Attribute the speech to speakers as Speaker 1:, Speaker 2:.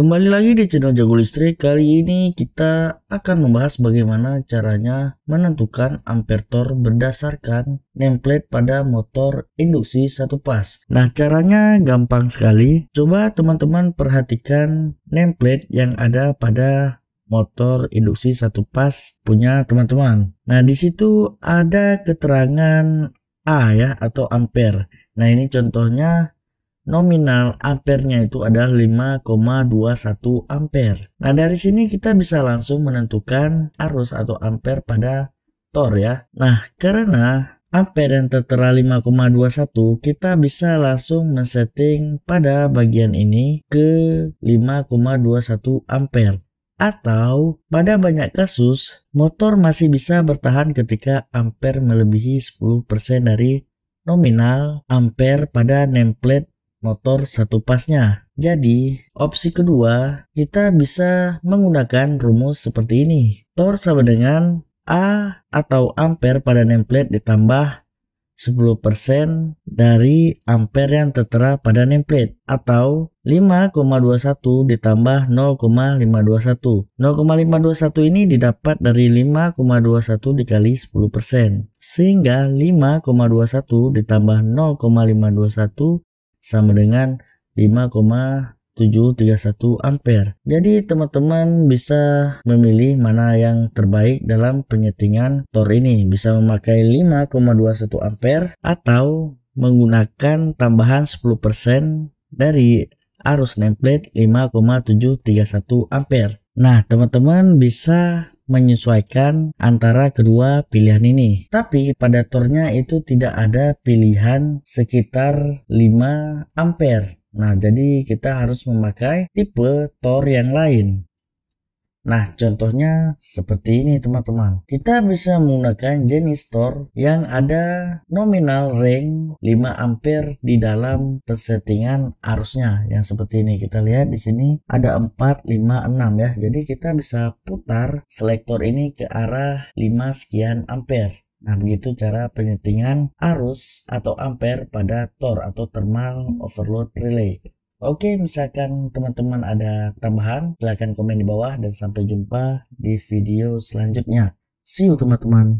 Speaker 1: Kembali lagi di channel Jago Listrik, kali ini kita akan membahas bagaimana caranya menentukan ampere tor berdasarkan nameplate pada motor induksi satu pas. Nah, caranya gampang sekali. Coba teman-teman perhatikan nameplate yang ada pada motor induksi satu pas punya teman-teman. Nah, di situ ada keterangan A ya atau ampere. Nah, ini contohnya nominal ampernya itu adalah 5,21 ampere. Nah, dari sini kita bisa langsung menentukan arus atau ampere pada tor ya. Nah, karena ampere yang tertera 5,21, kita bisa langsung men-setting pada bagian ini ke 5,21 ampere. Atau pada banyak kasus, motor masih bisa bertahan ketika ampere melebihi 10% dari nominal ampere pada nameplate motor satu pasnya. Jadi, opsi kedua, kita bisa menggunakan rumus seperti ini. Tor sama dengan A atau ampere pada nameplate ditambah 10% dari ampere yang tertera pada nameplate atau 5,21 ditambah 0,521. 0,521 ini didapat dari 5,21 dikali 10% sehingga 5,21 ditambah 0,521 sama dengan 5,731 ampere. Jadi teman-teman bisa memilih mana yang terbaik dalam penyetingan tor ini. Bisa memakai 5,21 ampere atau menggunakan tambahan 10% dari arus nameplate 5,731 ampere. Nah, teman-teman bisa menyesuaikan antara kedua pilihan ini. Tapi pada tornya itu tidak ada pilihan sekitar 5 ampere. Nah, jadi kita harus memakai tipe tor yang lain. Nah, contohnya seperti ini teman-teman. Kita bisa menggunakan jenis Store yang ada nominal ring 5 ampere di dalam persettingan arusnya yang seperti ini. Kita lihat di sini ada 4, 5, 6 ya. Jadi kita bisa putar selektor ini ke arah 5 sekian ampere. Nah, begitu cara penyetingan arus atau ampere pada TOR atau thermal overload relay. Oke, misalkan teman-teman ada tambahan, silahkan komen di bawah dan sampai jumpa di video selanjutnya. See you teman-teman.